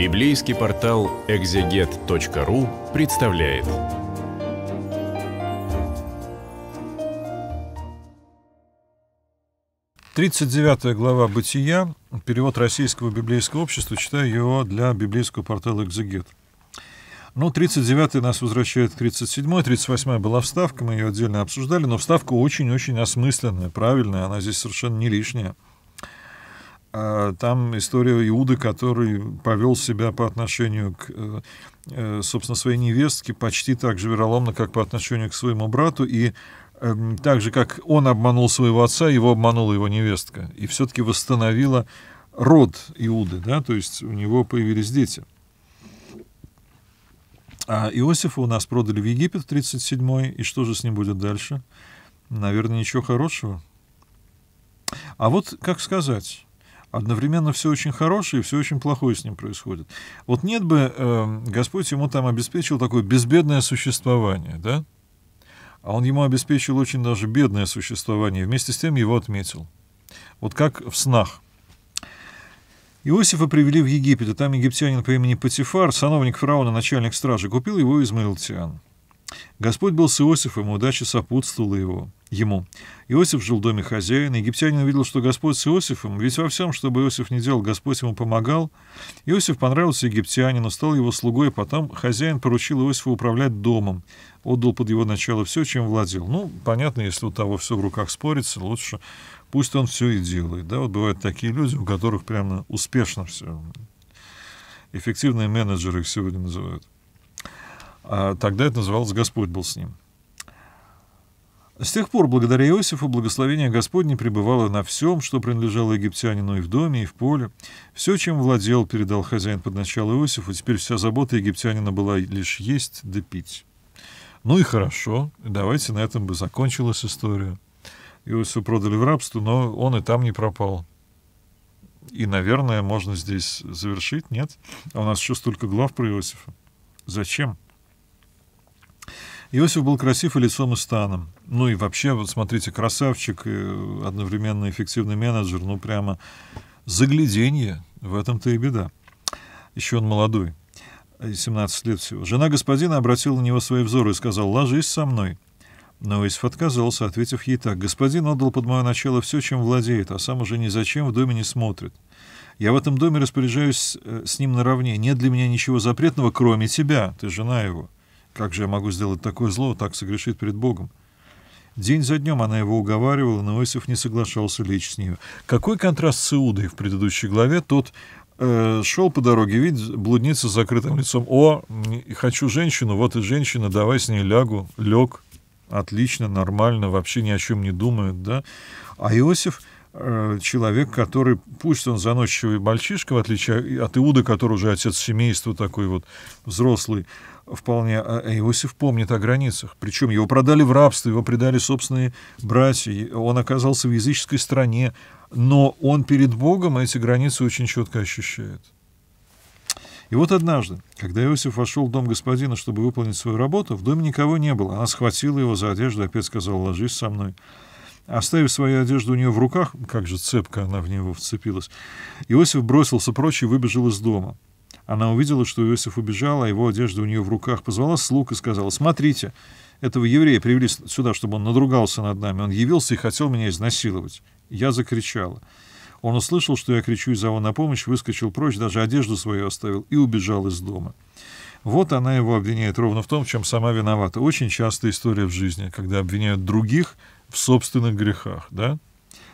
Библейский портал exeget.ru представляет. Тридцать девятая глава «Бытия», перевод Российского библейского общества, читаю его для библейского портала «Экзегет». Ну, 39-й нас возвращает к 37-й, 38-я была вставка, мы ее отдельно обсуждали, но вставка очень-очень осмысленная, правильная, она здесь совершенно не лишняя а там история Иуды, который повел себя по отношению к, э, э, собственно, своей невестке почти так же вероломно, как по отношению к своему брату, и эм, так же, как он обманул своего отца, его обманула его невестка, и все-таки восстановила род Иуды, да, то есть у него появились дети. А Иосифа у нас продали в Египет в 37-й, и что же с ним будет дальше? Наверное, ничего хорошего. А вот как сказать, одновременно все очень хорошее и все очень плохое с ним происходит. Вот нет бы, э, Господь ему там обеспечил такое безбедное существование, да? А он ему обеспечил очень даже бедное существование, вместе с тем его отметил. Вот как в снах. Иосифа привели в Египет, и там египтянин по имени Патифар, сановник фараона, начальник стражи, купил его измаилтян. Господь был с Иосифом, и удача сопутствовала его, ему. Иосиф жил в доме хозяина. Египтянин увидел, что Господь с Иосифом, ведь во всем, что бы Иосиф не делал, Господь ему помогал. Иосиф понравился египтянину, стал его слугой, а потом хозяин поручил Иосифу управлять домом, отдал под его начало все, чем владел. Ну, понятно, если у того все в руках спорится, лучше пусть он все и делает. Да, вот бывают такие люди, у которых прямо успешно все. Эффективные менеджеры их сегодня называют. А тогда это называлось «Господь был с ним». С тех пор, благодаря Иосифу, благословение Господне пребывало на всем, что принадлежало египтянину и в доме, и в поле. Все, чем владел, передал хозяин под начало Иосифу, теперь вся забота египтянина была лишь есть да пить. Ну и хорошо, давайте на этом бы закончилась история. Иосифу продали в рабство, но он и там не пропал. И, наверное, можно здесь завершить, нет? А у нас еще столько глав про Иосифа. Зачем? Иосиф был красив и лицом, и станом. Ну и вообще, вот смотрите, красавчик, э, одновременно эффективный менеджер, ну прямо загляденье, в этом-то и беда. Еще он молодой, 17 э, лет всего. Жена господина обратила на него свои взоры и сказала: «Ложись со мной». Но Иосиф отказался, ответив ей так. «Господин отдал под мое начало все, чем владеет, а сам уже ни зачем в доме не смотрит. Я в этом доме распоряжаюсь э, с ним наравне. Нет для меня ничего запретного, кроме тебя, ты жена его. Как же я могу сделать такое зло, так согрешить перед Богом? День за днем она его уговаривала, но Иосиф не соглашался лечь с нее. Какой контраст с Иудой в предыдущей главе, тот э, шел по дороге, видит блудница с закрытым лицом. О, хочу женщину, вот и женщина, давай с ней лягу. Лег, отлично, нормально, вообще ни о чем не думает, да? А Иосиф Э, человек, который, пусть он заносчивый мальчишка, в отличие от Иуда, который уже отец семейства, такой вот взрослый, вполне, а Иосиф а помнит о границах. Причем его продали в рабство, его предали собственные братья, он оказался в языческой стране, но он перед Богом эти границы очень четко ощущает. И вот однажды, когда Иосиф вошел в дом господина, чтобы выполнить свою работу, в доме никого не было. Она схватила его за одежду, опять сказала «ложись со мной». Оставив свою одежду у нее в руках, как же цепко она в него вцепилась, Иосиф бросился прочь и выбежал из дома. Она увидела, что Иосиф убежал, а его одежда у нее в руках. Позвала слуг и сказала, «Смотрите, этого еврея привели сюда, чтобы он надругался над нами. Он явился и хотел меня изнасиловать». Я закричала. Он услышал, что я кричу и зову на помощь, выскочил прочь, даже одежду свою оставил и убежал из дома. Вот она его обвиняет ровно в том, в чем сама виновата. Очень частая история в жизни, когда обвиняют других – в собственных грехах, да?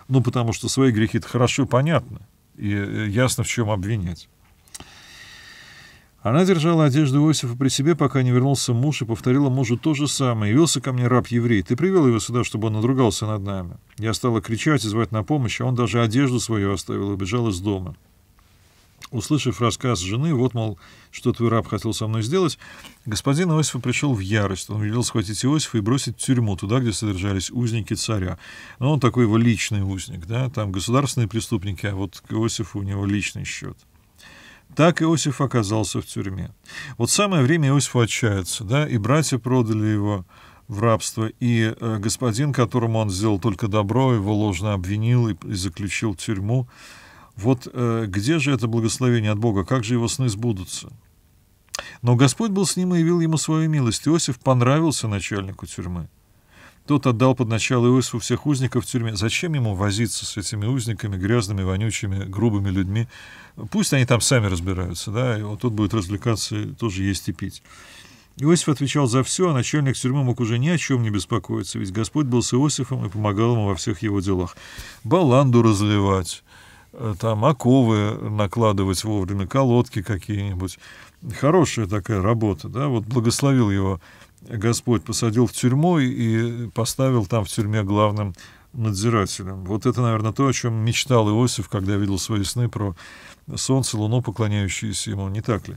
Ну, потому что свои грехи это хорошо понятно, и э, ясно, в чем обвинять. Она держала одежду Иосифа при себе, пока не вернулся муж, и повторила мужу то же самое. «Явился ко мне раб-еврей, ты привел его сюда, чтобы он надругался над нами». Я стала кричать и звать на помощь, а он даже одежду свою оставил и убежал из дома. Услышав рассказ жены, вот, мол, что твой раб хотел со мной сделать, господин Иосифа пришел в ярость. Он велел схватить Иосифа и бросить в тюрьму, туда, где содержались узники царя. Но он такой его личный узник, да, там государственные преступники, а вот к Иосифу у него личный счет. Так Иосиф оказался в тюрьме. Вот самое время Иосифу отчаяться, да, и братья продали его в рабство, и э, господин, которому он сделал только добро, его ложно обвинил и, и заключил в тюрьму. Вот э, где же это благословение от Бога? Как же его сны сбудутся? Но Господь был с ним и явил ему свою милость. Иосиф понравился начальнику тюрьмы. Тот отдал под начало Иосифу всех узников в тюрьме. Зачем ему возиться с этими узниками, грязными, вонючими, грубыми людьми? Пусть они там сами разбираются, да, и вот тут будет развлекаться, тоже есть и пить. Иосиф отвечал за все, а начальник тюрьмы мог уже ни о чем не беспокоиться, ведь Господь был с Иосифом и помогал ему во всех его делах. Баланду разливать, Э, там оковы накладывать вовремя, колодки какие-нибудь. Хорошая такая работа, да, вот благословил его Господь, посадил в тюрьму и поставил там в тюрьме главным надзирателем. Вот это, наверное, то, о чем мечтал Иосиф, когда видел свои сны про солнце, луну, поклоняющиеся ему, не так ли?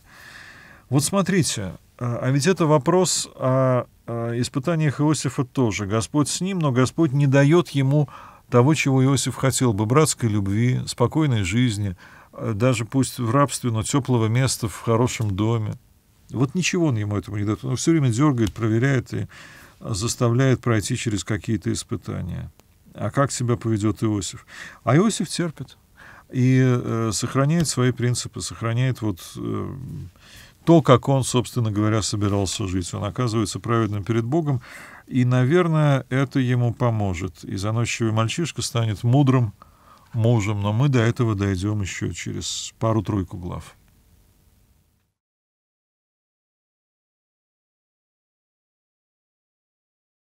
Вот смотрите, а, а ведь это вопрос о испытаниях Иосифа тоже. Господь с ним, но Господь не дает ему того, чего Иосиф хотел бы, братской любви, спокойной жизни, а даже пусть в рабстве, но теплого места в хорошем доме. Вот ничего он ему этому не дает. Он все время дергает, проверяет и заставляет пройти через какие-то испытания. А как себя поведет Иосиф? А Иосиф терпит и э, сохраняет свои принципы, сохраняет вот э, то, как он, собственно говоря, собирался жить. Он оказывается праведным перед Богом, и, наверное, это ему поможет. И заносчивый мальчишка станет мудрым мужем, но мы до этого дойдем еще через пару-тройку глав.